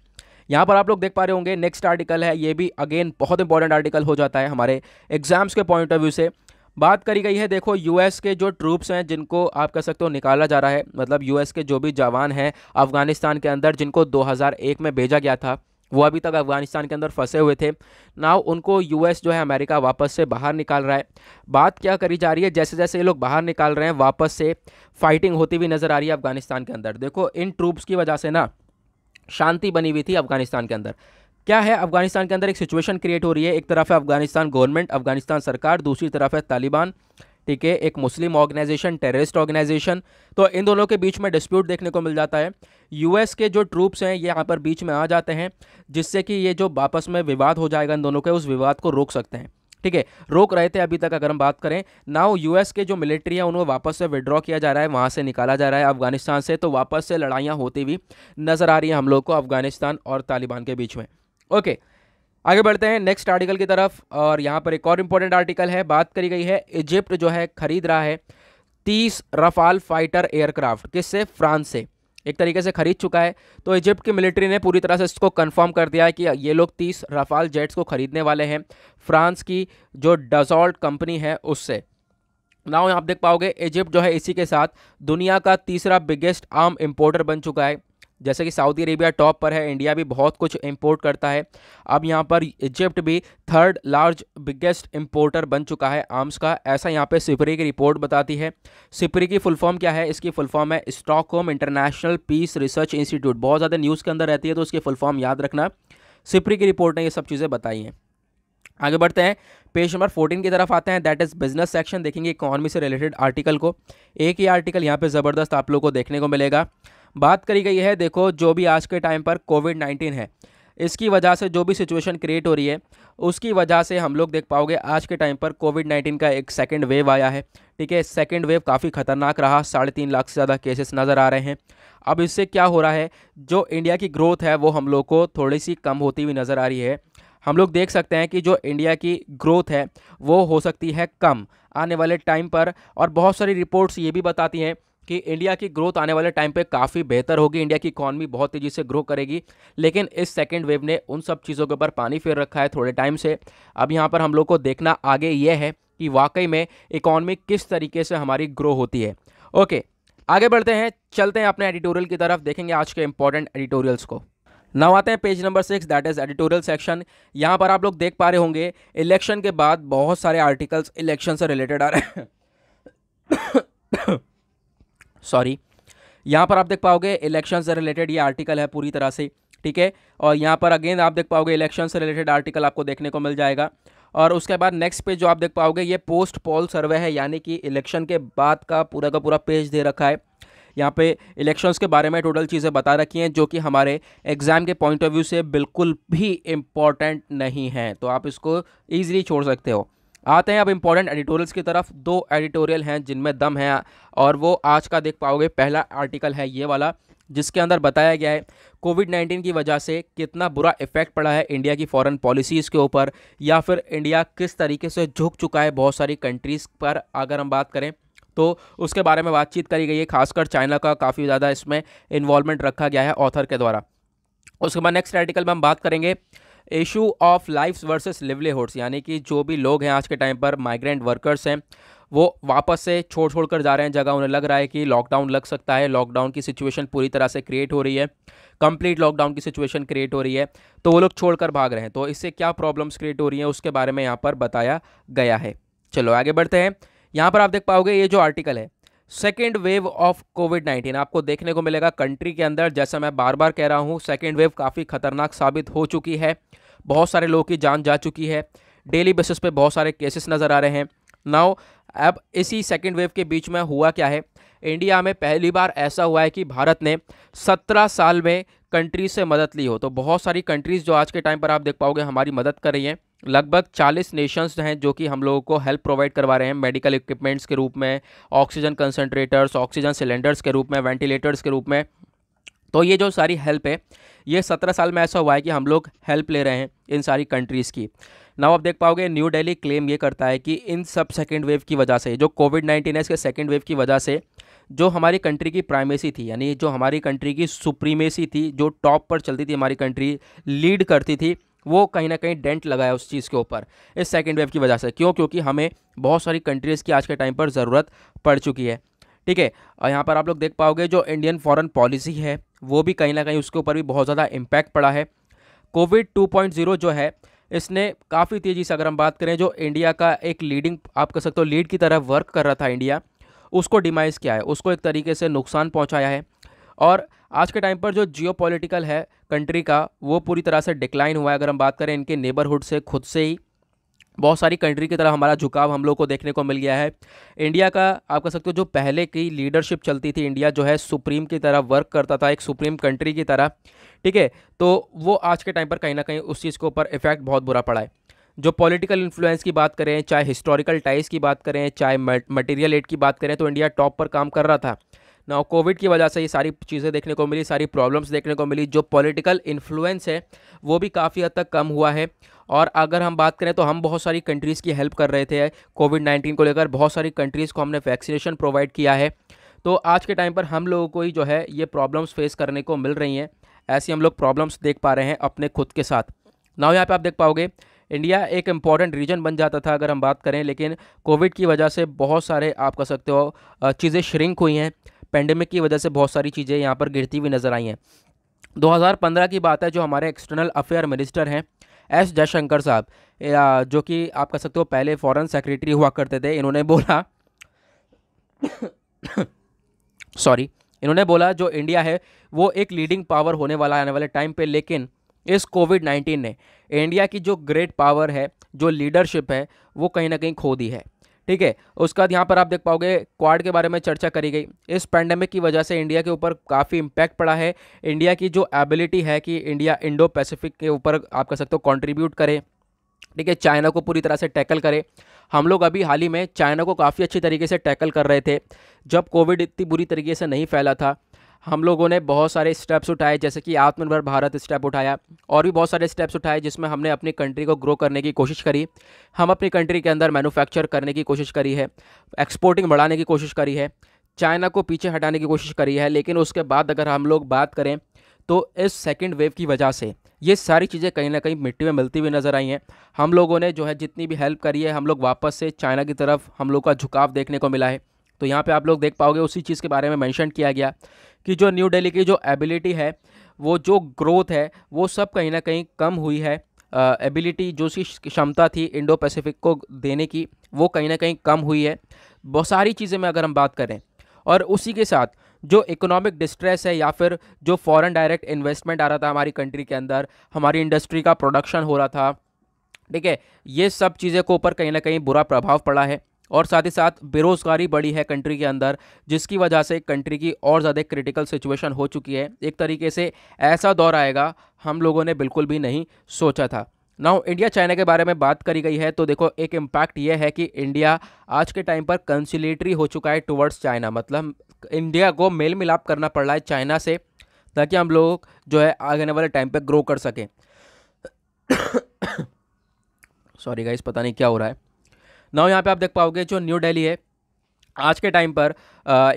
यहाँ पर आप लोग देख पा रहे होंगे नेक्स्ट आर्टिकल है ये भी अगेन बहुत इंपॉर्टेंट आर्टिकल हो जाता है हमारे एग्जाम्स के पॉइंट ऑफ व्यू से बात करी गई है देखो यूएस के जो ट्रूप्स हैं जिनको आप कह सकते हो निकाला जा रहा है मतलब यूएस के जो भी जवान हैं अफगानिस्तान के अंदर जिनको 2001 में भेजा गया था वो अभी तक अफगानिस्तान के अंदर फंसे हुए थे ना उनको यूएस जो है अमेरिका वापस से बाहर निकाल रहा है बात क्या करी जा रही है जैसे जैसे ये लोग बाहर निकाल रहे हैं वापस से फाइटिंग होती हुई नज़र आ रही है अफगानिस्तान के अंदर देखो इन ट्रूप्स की वजह से ना शांति बनी हुई थी अफगानिस्तान के अंदर क्या है अफगानिस्तान के अंदर एक सिचुएशन क्रिएट हो रही है एक तरफ है अफगानिस्तान गवर्नमेंट अफगानिस्तान सरकार दूसरी तरफ है तालिबान ठीक है एक मुस्लिम ऑर्गेनाइजेशन टेररिस्ट ऑर्गेनाइजेशन तो इन दोनों के बीच में डिस्प्यूट देखने को मिल जाता है यूएस के जो ट्रूप्स हैं ये यहाँ पर बीच में आ जाते हैं जिससे कि ये जो वापस में विवाद हो जाएगा इन दोनों के उस विवाद को रोक सकते हैं ठीक है रोक रहे थे अभी तक अगर हम बात करें नाउ यूएस के जो मिलिट्री है उन्हें वापस से विड्रॉ किया जा रहा है वहाँ से निकाला जा रहा है अफगानिस्तान से तो वापस से लड़ाइयाँ होती हुई नज़र आ रही हैं हम लोग को अफगानिस्तान और तालिबान के बीच में ओके आगे बढ़ते हैं नेक्स्ट आर्टिकल की तरफ और यहाँ पर एक और इम्पोर्टेंट आर्टिकल है बात करी गई है इजिप्ट जो है खरीद रहा है तीस रफाल फाइटर एयरक्राफ्ट किससे फ्रांस से एक तरीके से खरीद चुका है तो इजिप्ट की मिलिट्री ने पूरी तरह से इसको कंफर्म कर दिया है कि ये लोग तीस रफाल जेट्स को ख़रीदने वाले हैं फ्रांस की जो डजॉल्ट कंपनी है उससे नाउ आप देख पाओगे इजिप्ट जो है इसी के साथ दुनिया का तीसरा बिगेस्ट आर्म इम्पोर्टर बन चुका है जैसे कि सऊदी अरेबिया टॉप पर है इंडिया भी बहुत कुछ इम्पोर्ट करता है अब यहाँ पर इजिप्ट भी थर्ड लार्ज बिगेस्ट इम्पोर्टर बन चुका है आर्म्स का ऐसा यहाँ पे सिपरी की रिपोर्ट बताती है सिपरी की फुल फॉर्म क्या है इसकी फुल फॉर्म है Stockholm International Peace Research Institute बहुत ज़्यादा न्यूज़ के अंदर रहती है तो उसकी फुल फॉर्म याद रखना सिपरी की रिपोर्ट ने यह सब चीज़ें बताई हैं आगे बढ़ते हैं पेज नंबर फोर्टीन की तरफ आते हैं दैट इज़ बिजनेस सेक्शन देखेंगे इकॉनमी से रिलेटेड आर्टिकल को एक ही आर्टिकल यहाँ पे ज़बरदस्त आप लोगों को देखने को मिलेगा बात करी गई है देखो जो भी आज के टाइम पर कोविड नाइन्टीन है इसकी वजह से जो भी सिचुएशन क्रिएट हो रही है उसकी वजह से हम लोग देख पाओगे आज के टाइम पर कोविड नाइन्टीन का एक सेकेंड वेव आया है ठीक है सेकेंड वेव काफ़ी खतरनाक रहा साढ़े तीन लाख से ज़्यादा केसेस नज़र आ रहे हैं अब इससे क्या हो रहा है जो इंडिया की ग्रोथ है वो हम लोग को थोड़ी सी कम होती हुई नज़र आ रही है हम लोग देख सकते हैं कि जो इंडिया की ग्रोथ है वो हो सकती है कम आने वाले टाइम पर और बहुत सारी रिपोर्ट्स ये भी बताती हैं कि इंडिया की ग्रोथ आने वाले टाइम पे काफ़ी बेहतर होगी इंडिया की इकॉनमी बहुत तेज़ी से ग्रो करेगी लेकिन इस सेकेंड वेव ने उन सब चीज़ों के ऊपर पानी फेर रखा है थोड़े टाइम से अब यहाँ पर हम लोग को देखना आगे ये है कि वाकई में इकॉनमी किस तरीके से हमारी ग्रो होती है ओके आगे बढ़ते हैं चलते हैं अपने एडिटोरियल की तरफ देखेंगे आज के इंपॉर्टेंट एडिटोरियल्स को नाउ आते हैं page number six that is editorial section यहाँ पर आप लोग देख पा रहे होंगे इलेक्शन के बाद बहुत सारे आर्टिकल्स इलेक्शन से रिलेटेड आ रहे हैं सॉरी यहाँ पर आप देख पाओगे इलेक्शन से रिलेटेड ये आर्टिकल है पूरी तरह से ठीक है और यहाँ पर अगेन आप देख पाओगे इलेक्शन से रिलेटेड आर्टिकल आपको देखने को मिल जाएगा और उसके बाद नेक्स्ट पेज जो आप देख पाओगे ये पोस्ट पॉल सर्वे है यानी कि इलेक्शन के बाद का पूरा का पूरा पेज दे रखा है यहाँ पे इलेक्शंस के बारे में टोटल चीज़ें बता रखी हैं जो कि हमारे एग्ज़ाम के पॉइंट ऑफ व्यू से बिल्कुल भी इम्पॉर्टेंट नहीं हैं तो आप इसको ईजिली छोड़ सकते हो आते हैं अब इम्पॉर्टेंट एडिटोरियल्स की तरफ दो एडिटोरियल हैं जिनमें दम है और वो आज का देख पाओगे पहला आर्टिकल है ये वाला जिसके अंदर बताया गया है कोविड 19 की वजह से कितना बुरा इफेक्ट पड़ा है इंडिया की फॉरेन पॉलिसीज़ के ऊपर या फिर इंडिया किस तरीके से झुक चुका है बहुत सारी कंट्रीज़ पर अगर हम बात करें तो उसके बारे में बातचीत करी गई है खासकर चाइना का काफ़ी ज़्यादा इसमें इन्वॉल्वमेंट रखा गया है ऑथर के द्वारा उसके बाद नेक्स्ट आर्टिकल में हम बात करेंगे issue of life versus livelihoods यानी कि जो भी लोग हैं आज के टाइम पर माइग्रेंट वर्कर्स हैं वो वापस से छोड़ छोड़ कर जा रहे हैं जगह उन्हें लग रहा है कि लॉकडाउन लग सकता है लॉकडाउन की सिचुएशन पूरी तरह से क्रिएट हो रही है कंप्लीट लॉकडाउन की सिचुएशन क्रिएट हो रही है तो वो लोग छोड़कर भाग रहे हैं तो इससे क्या प्रॉब्लम्स क्रिएट हो रही हैं उसके बारे में यहाँ पर बताया गया है चलो आगे बढ़ते हैं यहाँ पर आप देख पाओगे ये जो आर्टिकल है सेकेंड वेव ऑफ कोविड 19 आपको देखने को मिलेगा कंट्री के अंदर जैसा मैं बार बार कह रहा हूँ सेकेंड वेव काफ़ी खतरनाक साबित हो चुकी है बहुत सारे लोगों की जान जा चुकी है डेली बेसिस पे बहुत सारे केसेस नज़र आ रहे हैं नाउ अब इसी सेकेंड वेव के बीच में हुआ क्या है इंडिया में पहली बार ऐसा हुआ है कि भारत ने सत्रह साल में कंट्रीज से मदद ली हो तो बहुत सारी कंट्रीज़ जो आज के टाइम पर आप देख पाओगे हमारी मदद कर रही हैं लगभग 40 नेशंस हैं जो कि हम लोगों को हेल्प प्रोवाइड करवा रहे हैं मेडिकल इक्विपमेंट्स के रूप में ऑक्सीजन कंसनट्रेटर्स ऑक्सीजन सिलेंडर्स के रूप में वेंटिलेटर्स के रूप में तो ये जो सारी हेल्प है ये सत्रह साल में ऐसा हुआ है कि हम लोग हेल्प ले रहे हैं इन सारी कंट्रीज़ की नाउ आप देख पाओगे न्यू दिल्ली क्लेम ये करता है कि इन सब सेकेंड वेव की वजह से जो कोविड नाइन्टीन है इसके सेकेंड वेव की वजह से जो हमारी कंट्री की प्राइमेसी थी यानी जो हमारी कंट्री की सुप्रीमेसी थी जो टॉप पर चलती थी हमारी कंट्री लीड करती थी वो कहीं ना कहीं डेंट लगाया उस चीज़ के ऊपर इस सेकेंड वेव की वजह से क्यों क्योंकि हमें बहुत सारी कंट्रीज़ की आज के टाइम पर ज़रूरत पड़ चुकी है ठीक है और यहाँ पर आप लोग देख पाओगे जो इंडियन फॉरेन पॉलिसी है वो भी कहीं ना कहीं उसके ऊपर भी बहुत ज़्यादा इम्पैक्ट पड़ा है कोविड 2.0 जो है इसने काफ़ी तेज़ी से अगर हम बात करें जो इंडिया का एक लीडिंग आप कह सकते हो लीड की तरह वर्क कर रहा था इंडिया उसको डिमाइज़ किया है उसको एक तरीके से नुकसान पहुँचाया है और आज के टाइम पर जो जियो है कंट्री का वो पूरी तरह से डिक्लाइन हुआ है अगर हम बात करें इनके नेबरहुड से खुद से ही बहुत सारी कंट्री की तरह हमारा झुकाव हम लोग को देखने को मिल गया है इंडिया का आप कह सकते हो जो पहले की लीडरशिप चलती थी इंडिया जो है सुप्रीम की तरह वर्क करता था एक सुप्रीम कंट्री की तरह ठीक है तो वो आज के टाइम पर कहीं ना कहीं उस चीज़ के ऊपर इफेक्ट बहुत बुरा पड़ा है जो पॉलिटिकल इन्फ्लुएंस की बात करें चाहे हिस्टोरिकल टाइज की बात करें चाहे मटेरियल एड की बात करें तो इंडिया टॉप पर काम कर रहा था ना कोविड की वजह से ये सारी चीज़ें देखने को मिली सारी प्रॉब्लम्स देखने को मिली जो पॉलिटिकल इन्फ्लुएंस है वो भी काफ़ी हद तक कम हुआ है और अगर हम बात करें तो हम बहुत सारी कंट्रीज़ की हेल्प कर रहे थे कोविड नाइन्टीन को लेकर बहुत सारी कंट्रीज़ को हमने वैक्सीनेशन प्रोवाइड किया है तो आज के टाइम पर हम लोगों को ही जो है ये प्रॉब्लम्स फेस करने को मिल रही हैं ऐसी हम लोग प्रॉब्लम्स देख पा रहे हैं अपने खुद के साथ नाव यहाँ पे आप देख पाओगे इंडिया एक इम्पॉर्टेंट रीजन बन जाता था अगर हम बात करें लेकिन कोविड की वजह से बहुत सारे आप कह सकते हो चीज़ें श्रिंक हुई हैं पेंडेमिक की वजह से बहुत सारी चीज़ें यहाँ पर गिरती हुई नज़र आई हैं 2015 की बात है जो हमारे एक्सटर्नल अफेयर मिनिस्टर हैं एस जयशंकर साहब जो कि आप कह सकते हो पहले फॉरेन सेक्रेटरी हुआ करते थे इन्होंने बोला सॉरी <coughs> इन्होंने बोला जो इंडिया है वो एक लीडिंग पावर होने वाला आने वाले टाइम पे लेकिन इस कोविड नाइन्टीन ने इंडिया की जो ग्रेट पावर है जो लीडरशिप है वो कहीं ना कहीं खो दी है ठीक है उसके बाद यहाँ पर आप देख पाओगे क्वाड के बारे में चर्चा करी गई इस पैंडमिक की वजह से इंडिया के ऊपर काफ़ी इम्पैक्ट पड़ा है इंडिया की जो एबिलिटी है कि इंडिया इंडो पैसिफिक के ऊपर आप कह सकते हो कॉन्ट्रीब्यूट करें ठीक है चाइना को पूरी तरह से टैकल करें हम लोग अभी हाल ही में चाइना को काफ़ी अच्छी तरीके से टैकल कर रहे थे जब कोविड इतनी बुरी तरीके से नहीं फैला था हम लोगों ने बहुत सारे स्टेप्स उठाए जैसे कि आत्मनिर्भर भारत स्टेप उठाया और भी बहुत सारे स्टेप्स उठाए जिसमें हमने अपनी कंट्री को ग्रो करने की कोशिश करी हम अपनी कंट्री के अंदर मैनुफैक्चर करने की कोशिश करी है एक्सपोर्टिंग बढ़ाने की कोशिश करी है चाइना को पीछे हटाने की कोशिश करी है लेकिन उसके बाद अगर हम लोग बात करें तो इस सेकेंड वेव की वजह से ये सारी चीज़ें कहीं ना कहीं मिट्टी में मिलती हुई नज़र आई हैं हम लोगों ने जो है जितनी भी हेल्प करी है हम लोग वापस से चाइना की तरफ हम लोग का झुकाव देखने को मिला है तो यहाँ पे आप लोग देख पाओगे उसी चीज़ के बारे में मेंशन किया गया कि जो न्यू दिल्ली की जो एबिलिटी है वो जो ग्रोथ है वो सब कहीं ना कहीं कम हुई है एबिलिटी जो सी क्षमता थी इंडो पैसिफिक को देने की वो कहीं ना कहीं कम हुई है बहुत सारी चीज़ें में अगर हम बात करें और उसी के साथ जो इकोनॉमिक डिस्ट्रेस है या फिर जो फॉरेन डायरेक्ट इन्वेस्टमेंट आ रहा था हमारी कंट्री के अंदर हमारी इंडस्ट्री का प्रोडक्शन हो रहा था ठीक है ये सब चीज़ें को ऊपर कहीं ना कहीं बुरा प्रभाव पड़ा है और साथ ही साथ बेरोज़गारी बढ़ी है कंट्री के अंदर जिसकी वजह से कंट्री की और ज़्यादा क्रिटिकल सिचुएशन हो चुकी है एक तरीके से ऐसा दौर आएगा हम लोगों ने बिल्कुल भी नहीं सोचा था नाउ इंडिया चाइना के बारे में बात करी गई है तो देखो एक इम्पैक्ट ये है कि इंडिया आज के टाइम पर कंसिलेटरी हो चुका है टुवर्ड्स चाइना मतलब इंडिया को मेल मिलाप करना पड़ रहा है चाइना से ताकि हम लोग जो है आने वाले टाइम पर ग्रो कर सकें सॉरी <coughs> गाइस पता नहीं क्या हो रहा है नाउ यहाँ पे आप देख पाओगे जो न्यू दिल्ली है आज के टाइम पर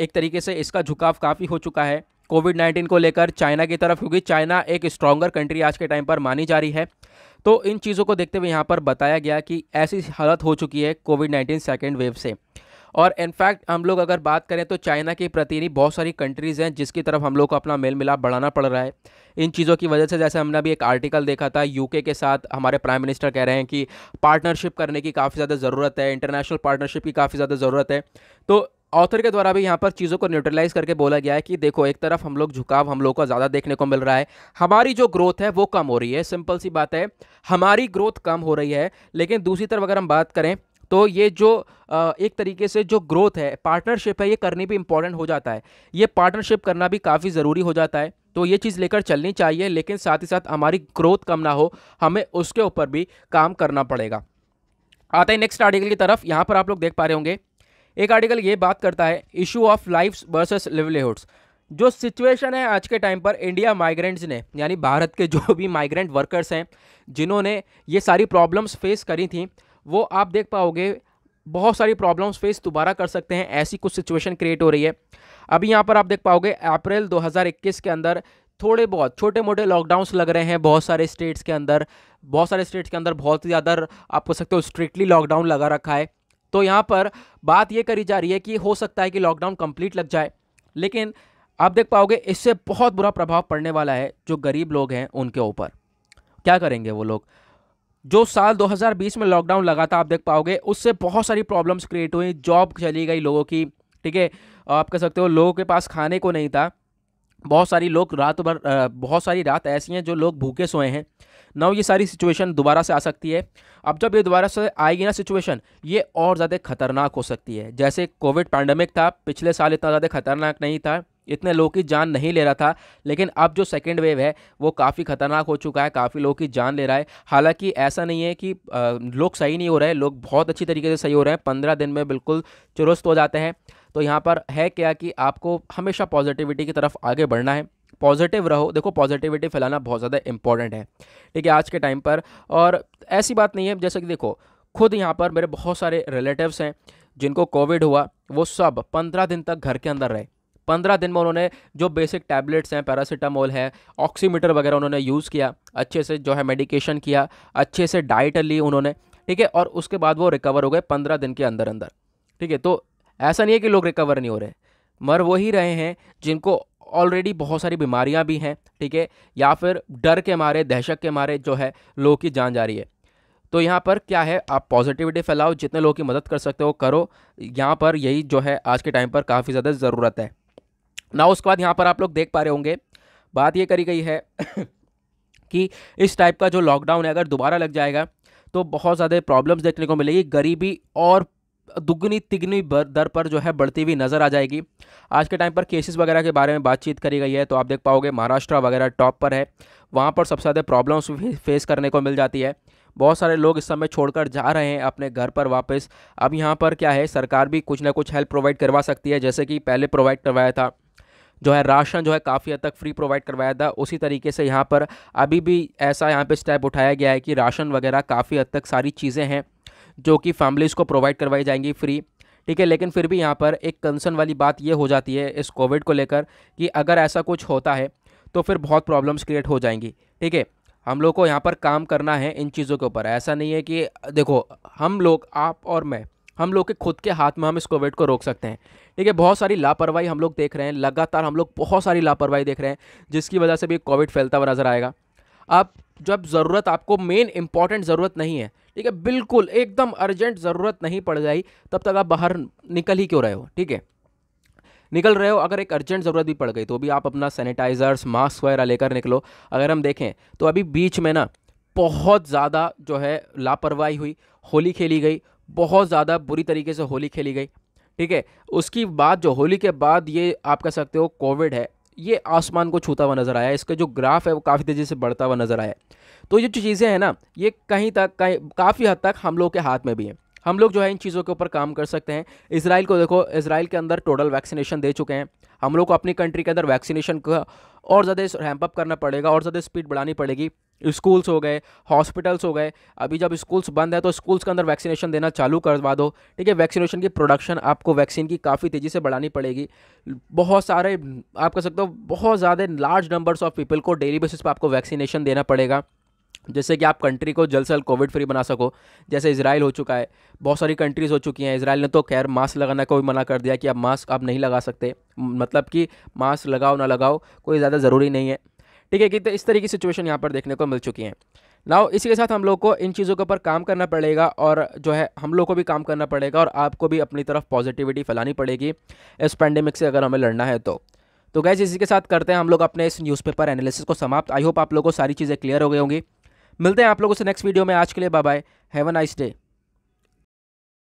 एक तरीके से इसका झुकाव काफ़ी हो चुका है कोविड नाइन्टीन को लेकर चाइना की तरफ क्योंकि चाइना एक स्ट्रॉगर कंट्री आज के टाइम पर मानी जा रही है तो इन चीज़ों को देखते हुए यहाँ पर बताया गया कि ऐसी हालत हो चुकी है कोविड नाइन्टीन सेकेंड वेव से और इनफैक्ट हम लोग अगर बात करें तो चाइना के प्रति नहीं बहुत सारी कंट्रीज़ हैं जिसकी तरफ हम लोग को अपना मेल मिलाप बढ़ाना पड़ रहा है इन चीज़ों की वजह से जैसे हमने अभी एक आर्टिकल देखा था यूके के साथ हमारे प्राइम मिनिस्टर कह रहे हैं कि पार्टनरशिप करने की काफ़ी ज़्यादा ज़रूरत है इंटरनेशनल पार्टनरशिप की काफ़ी ज़्यादा ज़रूरत है तो ऑथर के द्वारा भी यहाँ पर चीज़ों को न्यूट्रलाइज करके बोला गया है कि देखो एक तरफ हम लोग झुकाव हम लोग को ज़्यादा देखने को मिल रहा है हमारी जो ग्रोथ है वो कम हो रही है सिंपल सी बात है हमारी ग्रोथ कम हो रही है लेकिन दूसरी तरफ अगर हम बात करें तो ये जो एक तरीके से जो ग्रोथ है पार्टनरशिप है ये करनी भी इम्पॉर्टेंट हो जाता है ये पार्टनरशिप करना भी काफ़ी ज़रूरी हो जाता है तो ये चीज़ लेकर चलनी चाहिए लेकिन साथ ही साथ हमारी ग्रोथ कम ना हो हमें उसके ऊपर भी काम करना पड़ेगा आते हैं नेक्स्ट आर्टिकल की तरफ यहाँ पर आप लोग देख पा रहे होंगे एक आर्टिकल ये बात करता है issue of life versus livelihoods जो सिचुएशन है आज के टाइम पर इंडिया माइग्रेंट्स ने यानी भारत के जो भी माइग्रेंट वर्कर्स हैं जिन्होंने ये सारी प्रॉब्लम्स फेस करी थी वो आप देख पाओगे बहुत सारी प्रॉब्लम्स फेस दोबारा कर सकते हैं ऐसी कुछ सिचुएशन क्रिएट हो रही है अभी यहाँ पर आप देख पाओगे अप्रैल 2021 के अंदर थोड़े बहुत छोटे मोटे लॉकडाउंस लग रहे हैं बहुत सारे स्टेट्स के अंदर बहुत सारे स्टेट्स के अंदर बहुत ही ज़्यादा आप कह सकते हो स्ट्रिक्टली लॉकडाउन लगा रखा है तो यहाँ पर बात ये करी जा रही है कि हो सकता है कि लॉकडाउन कम्प्लीट लग जाए लेकिन आप देख पाओगे इससे बहुत बुरा प्रभाव पड़ने वाला है जो गरीब लोग हैं उनके ऊपर क्या करेंगे वो लोग जो साल 2020 में लॉकडाउन लगा था आप देख पाओगे उससे बहुत सारी प्रॉब्लम्स क्रिएट हुई जॉब चली गई लोगों की ठीक है आप कह सकते हो लोगों के पास खाने को नहीं था बहुत सारी लोग रात भर बहुत सारी रात ऐसी हैं जो लोग भूखे सोए हैं नव ये सारी सिचुएशन दोबारा से आ सकती है अब जब ये दोबारा से आएगी ना सिचुएशन ये और ज़्यादा खतरनाक हो सकती है जैसे कोविड पैंडमिक था पिछले साल इतना ज़्यादा खतरनाक नहीं था इतने लोगों की जान नहीं ले रहा था लेकिन अब जो सेकेंड वेव है वो काफ़ी ख़तरनाक हो चुका है काफ़ी लोगों की जान ले रहा है हालांकि ऐसा नहीं है कि लोग सही नहीं हो रहे लोग बहुत अच्छी तरीके से सही हो रहे हैं पंद्रह दिन में बिल्कुल चुरुस्त हो जाते हैं तो यहाँ पर है क्या कि आपको हमेशा पॉजिटिविटी की तरफ आगे बढ़ना है पॉजिटिव रहो देखो पॉजिटिविटी फैलाना बहुत ज़्यादा इंपॉर्टेंट है ठीक है आज के टाइम पर और ऐसी बात नहीं है जैसे कि देखो खुद यहाँ पर मेरे बहुत सारे रिलेटिव्स हैं जिनको कोविड हुआ वो सब पंद्रह दिन तक घर के अंदर रहे पंद्रह दिन में उन्होंने जो बेसिक टैबलेट्स हैं पैरासीटामोल है ऑक्सीमीटर वगैरह उन्होंने यूज़ किया अच्छे से जो है मेडिकेशन किया अच्छे से डाइट ली उन्होंने ठीक है और उसके बाद वो रिकवर हो गए पंद्रह दिन के अंदर अंदर ठीक है तो ऐसा नहीं है कि लोग रिकवर नहीं हो रहे मर वही रहे हैं जिनको ऑलरेडी बहुत सारी बीमारियां भी हैं ठीक है या फिर डर के मारे दहशत के मारे जो है लोगों की जान जा रही है तो यहाँ पर क्या है आप पॉजिटिविटी फैलाओ जितने लोगों की मदद कर सकते हो करो यहाँ पर यही जो है आज के टाइम पर काफ़ी ज़्यादा ज़रूरत है ना उसके बाद यहाँ पर आप लोग देख पा रहे होंगे बात ये करी गई है <coughs> कि इस टाइप का जो लॉकडाउन है अगर दोबारा लग जाएगा तो बहुत ज़्यादा प्रॉब्लम्स देखने को मिलेगी गरीबी और दुगनी तिगनी दर पर जो है बढ़ती हुई नज़र आ जाएगी आज के टाइम पर केसेस वगैरह के बारे में बातचीत करी गई है तो आप देख पाओगे महाराष्ट्र वगैरह टॉप पर है वहाँ पर सबसे ज़्यादा प्रॉब्लम्स फेस करने को मिल जाती है बहुत सारे लोग इस समय छोड़कर जा रहे हैं अपने घर पर वापस अब यहाँ पर क्या है सरकार भी कुछ ना कुछ हेल्प प्रोवाइड करवा सकती है जैसे कि पहले प्रोवाइड करवाया था जो है राशन जो है काफ़ी हद तक फ्री प्रोवाइड करवाया था उसी तरीके से यहाँ पर अभी भी ऐसा यहाँ पे स्टेप उठाया गया है कि राशन वगैरह काफ़ी हद तक सारी चीज़ें हैं जो कि फैमिलीज़ को प्रोवाइड करवाई जाएंगी फ्री ठीक है लेकिन फिर भी यहाँ पर एक कंसर्न वाली बात ये हो जाती है इस कोविड को लेकर कि अगर ऐसा कुछ होता है तो फिर बहुत प्रॉब्लम्स क्रिएट हो जाएंगी ठीक है हम लोग को यहाँ पर काम करना है इन चीज़ों के ऊपर ऐसा नहीं है कि देखो हम लोग आप और मैं हम लोग के खुद के हाथ में हम इस कोविड को रोक सकते हैं ठीक है बहुत सारी लापरवाही हम लोग देख रहे हैं लगातार हम लोग बहुत सारी लापरवाही देख रहे हैं जिसकी वजह से भी कोविड फैलता हुआ नज़र आएगा आप जब ज़रूरत आपको मेन इंपॉर्टेंट ज़रूरत नहीं है ठीक है बिल्कुल एकदम अर्जेंट ज़रूरत नहीं पड़ जाए तब तक आप बाहर निकल ही क्यों रहे हो ठीक है निकल रहे हो अगर एक अर्जेंट ज़रूरत भी पड़ गई तो भी आप अपना सैनिटाइज़र्स मास्क वगैरह लेकर निकलो अगर हम देखें तो अभी बीच में ना बहुत ज़्यादा जो है लापरवाही हुई होली खेली गई बहुत ज़्यादा बुरी तरीके से होली खेली गई ठीक है उसकी बाद जो होली के बाद ये आप कह सकते हो कोविड है ये आसमान को छूता हुआ नज़र आया इसका जो ग्राफ है वो काफ़ी तेज़ी से बढ़ता हुआ नज़र आया तो ये जो चीज़ें हैं ना ये कहीं तक कहीं काफ़ी हद तक हम लोग के हाथ में भी हैं हम लोग जो है इन चीज़ों के ऊपर काम कर सकते हैं इसराइल को देखो इसराइल के अंदर टोटल वैक्सीनेशन दे चुके हैं हम लोग को अपनी कंट्री के अंदर वैक्सीनेशन का और ज़्यादा रैम्प अप करना पड़ेगा और ज़्यादा स्पीड बढ़ानी पड़ेगी स्कूल्स हो गए हॉस्पिटल्स हो गए अभी जब स्कूल्स बंद है तो स्कूल्स के अंदर वैक्सीनेशन देना चालू करवा दो ठीक है वैक्सीनेशन की प्रोडक्शन आपको वैक्सीन की काफ़ी तेज़ी से बढ़ानी पड़ेगी बहुत सारे आप कह सकते हो बहुत ज़्यादा लार्ज नंबर्स ऑफ पीपल को डेली बेसिस पर आपको वैक्सीनेशन देना पड़ेगा जैसे कि आप कंट्री को जल्द से जल्द कोविड फ्री बना सको जैसे इसराइल हो चुका है बहुत सारी कंट्रीज़ हो चुकी हैं इसराइल ने तो खैर मास्क लगाना को भी मना कर दिया कि आप मास्क आप नहीं लगा सकते मतलब कि मास्क लगाओ ना लगाओ कोई ज़्यादा ज़रूरी नहीं है ठीक है कि तो इस तरह की सिचुएशन यहाँ पर देखने को मिल चुकी है नाउ इसी के साथ हम लोग को इन चीज़ों के ऊपर काम करना पड़ेगा और जो है हम लोग को भी काम करना पड़ेगा और आपको भी अपनी तरफ पॉजिटिविटी फैलानी पड़ेगी इस पैंडेमिक से अगर हमें लड़ना है तो तो गैस इसी के साथ करते हैं हम लोग अपने इस न्यूज़पेपर एनालिसिस को समाप्त आई होप आप लोगों को सारी चीज़ें क्लियर हो गई होंगी मिलते हैं आप लोगों से नेक्स्ट वीडियो में आज के लिए bye bye have a nice day